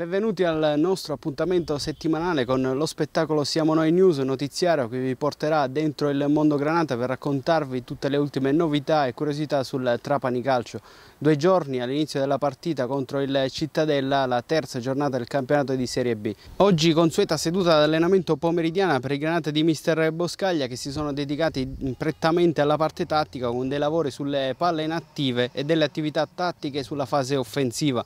Benvenuti al nostro appuntamento settimanale con lo spettacolo Siamo Noi News, notiziario che vi porterà dentro il mondo granata per raccontarvi tutte le ultime novità e curiosità sul Trapani Calcio. Due giorni all'inizio della partita contro il Cittadella, la terza giornata del campionato di Serie B. Oggi consueta seduta d'allenamento pomeridiana per i granate di mister Boscaglia che si sono dedicati prettamente alla parte tattica con dei lavori sulle palle inattive e delle attività tattiche sulla fase offensiva.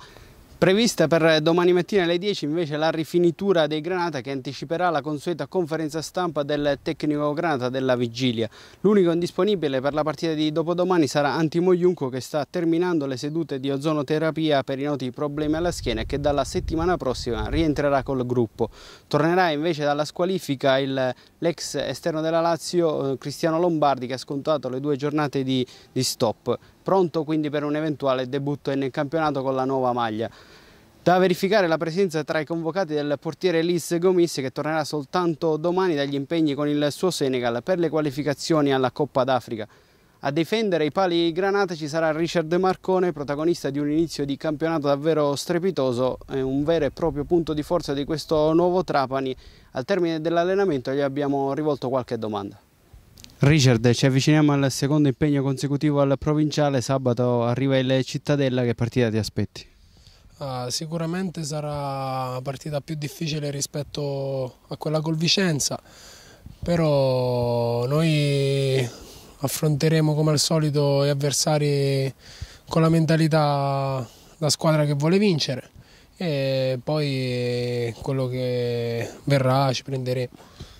Prevista per domani mattina alle 10 invece la rifinitura dei Granata che anticiperà la consueta conferenza stampa del tecnico Granata della vigilia. L'unico indisponibile per la partita di dopodomani sarà Antimo Iunco che sta terminando le sedute di ozonoterapia per i noti problemi alla schiena e che dalla settimana prossima rientrerà col gruppo. Tornerà invece dalla squalifica l'ex esterno della Lazio eh, Cristiano Lombardi che ha scontato le due giornate di, di stop pronto quindi per un eventuale debutto nel campionato con la nuova maglia. Da verificare la presenza tra i convocati del portiere Liz Gomis che tornerà soltanto domani dagli impegni con il suo Senegal per le qualificazioni alla Coppa d'Africa. A difendere i pali granate ci sarà Richard Marcone, protagonista di un inizio di campionato davvero strepitoso, un vero e proprio punto di forza di questo nuovo Trapani. Al termine dell'allenamento gli abbiamo rivolto qualche domanda. Richard, ci avviciniamo al secondo impegno consecutivo al provinciale, sabato arriva il Cittadella, che partita ti aspetti? Uh, sicuramente sarà una partita più difficile rispetto a quella col Vicenza, però noi affronteremo come al solito gli avversari con la mentalità da squadra che vuole vincere e poi quello che verrà ci prenderemo.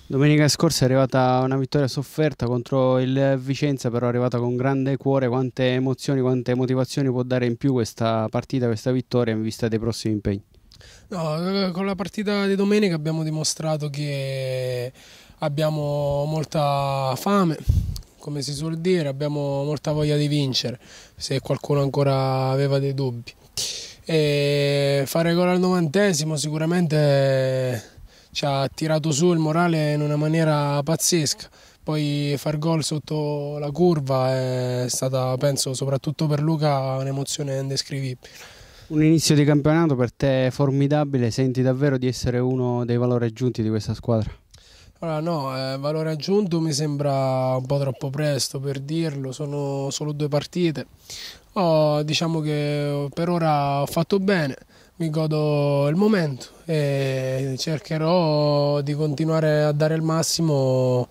Domenica scorsa è arrivata una vittoria sofferta contro il Vicenza, però è arrivata con grande cuore. Quante emozioni, quante motivazioni può dare in più questa partita, questa vittoria in vista dei prossimi impegni? No, eh, con la partita di domenica abbiamo dimostrato che abbiamo molta fame, come si suol dire, abbiamo molta voglia di vincere, se qualcuno ancora aveva dei dubbi. E fare gol al novantesimo sicuramente ci ha tirato su il morale in una maniera pazzesca. Poi far gol sotto la curva è stata, penso, soprattutto per Luca, un'emozione indescrivibile. Un inizio di campionato per te formidabile, senti davvero di essere uno dei valori aggiunti di questa squadra? Allora, no, eh, valore aggiunto mi sembra un po' troppo presto per dirlo, sono solo due partite. Oh, diciamo che per ora ho fatto bene mi godo il momento e cercherò di continuare a dare il massimo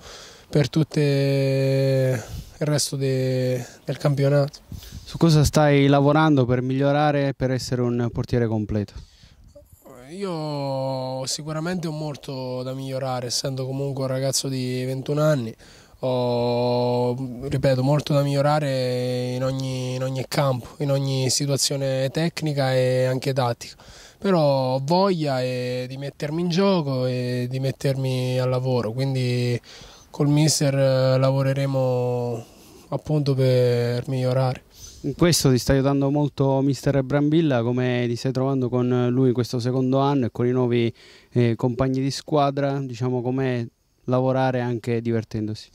per tutto il resto de, del campionato. Su cosa stai lavorando per migliorare per essere un portiere completo? Io sicuramente ho molto da migliorare, essendo comunque un ragazzo di 21 anni ho, ripeto, molto da migliorare in ogni, in ogni, campo, in ogni situazione tecnica e anche tattica. Però ho voglia eh, di mettermi in gioco e di mettermi al lavoro, quindi col mister eh, lavoreremo appunto per migliorare. questo ti sta aiutando molto mister Brambilla, come ti stai trovando con lui questo secondo anno e con i nuovi eh, compagni di squadra, diciamo com'è lavorare anche divertendosi?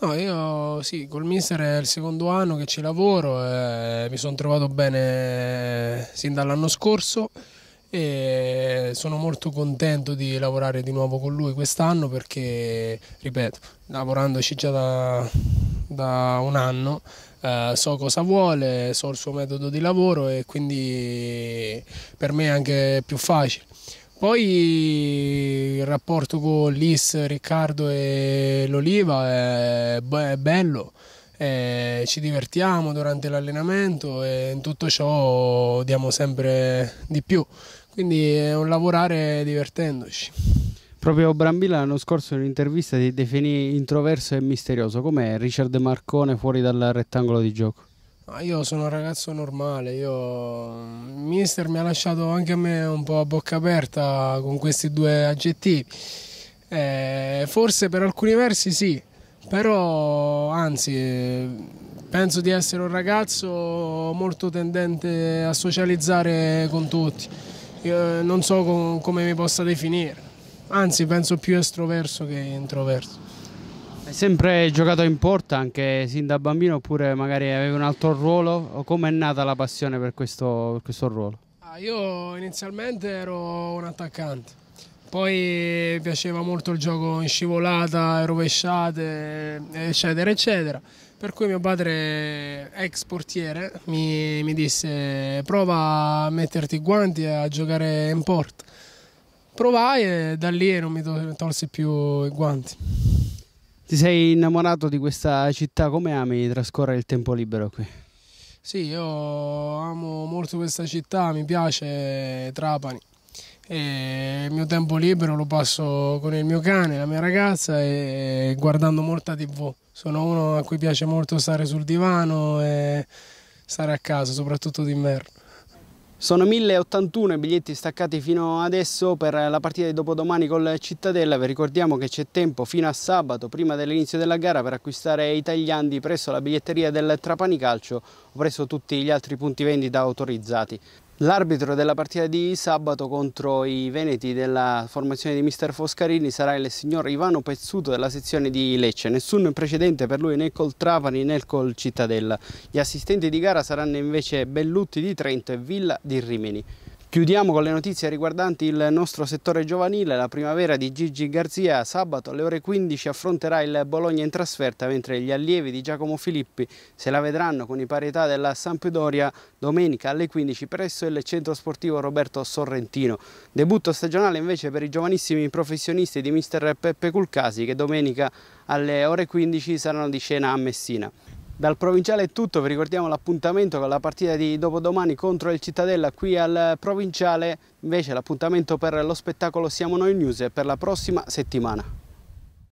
No, io sì, col mister è il secondo anno che ci lavoro, eh, mi sono trovato bene eh, sin dall'anno scorso e sono molto contento di lavorare di nuovo con lui quest'anno perché, ripeto, lavorandoci già da, da un anno eh, so cosa vuole, so il suo metodo di lavoro e quindi per me è anche più facile. Poi il rapporto con Lis, Riccardo e l'Oliva è, è bello, è, ci divertiamo durante l'allenamento e in tutto ciò diamo sempre di più, quindi è un lavorare divertendoci. Proprio Brambilla l'anno scorso in un'intervista ti definì introverso e misterioso, com'è Richard Marcone fuori dal rettangolo di gioco? io sono un ragazzo normale, io... il mister mi ha lasciato anche a me un po' a bocca aperta con questi due aggettivi. Eh, forse per alcuni versi sì, però anzi penso di essere un ragazzo molto tendente a socializzare con tutti. Io non so com come mi possa definire, anzi penso più estroverso che introverso. Hai sempre giocato in porta anche sin da bambino oppure magari avevi un altro ruolo? Come è nata la passione per questo, per questo ruolo? Ah, io inizialmente ero un attaccante, poi piaceva molto il gioco in scivolata, rovesciate, eccetera, eccetera. Per cui mio padre, ex portiere, mi, mi disse prova a metterti i guanti e a giocare in porta. Provai e da lì non mi tolsi più i guanti. Ti sei innamorato di questa città, come ami trascorrere il tempo libero qui? Sì, io amo molto questa città, mi piace Trapani. E il mio tempo libero lo passo con il mio cane, la mia ragazza e guardando molta tv. Sono uno a cui piace molto stare sul divano e stare a casa, soprattutto d'inverno. Sono 1081 i biglietti staccati fino adesso per la partita di dopodomani col Cittadella, vi ricordiamo che c'è tempo fino a sabato prima dell'inizio della gara per acquistare i tagliandi presso la biglietteria del Trapani Calcio o presso tutti gli altri punti vendita autorizzati. L'arbitro della partita di sabato contro i Veneti della formazione di mister Foscarini sarà il signor Ivano Pezzuto della sezione di Lecce. Nessun precedente per lui né col Trapani né col Cittadella. Gli assistenti di gara saranno invece Bellutti di Trento e Villa di Rimini. Chiudiamo con le notizie riguardanti il nostro settore giovanile. La primavera di Gigi Garzia sabato alle ore 15 affronterà il Bologna in trasferta, mentre gli allievi di Giacomo Filippi se la vedranno con i parità della Sampdoria domenica alle 15 presso il centro sportivo Roberto Sorrentino. Debutto stagionale invece per i giovanissimi professionisti di mister Peppe Culcasi che domenica alle ore 15 saranno di scena a Messina. Dal provinciale è tutto, vi ricordiamo l'appuntamento con la partita di dopodomani contro il Cittadella qui al provinciale, invece l'appuntamento per lo spettacolo Siamo Noi News è per la prossima settimana.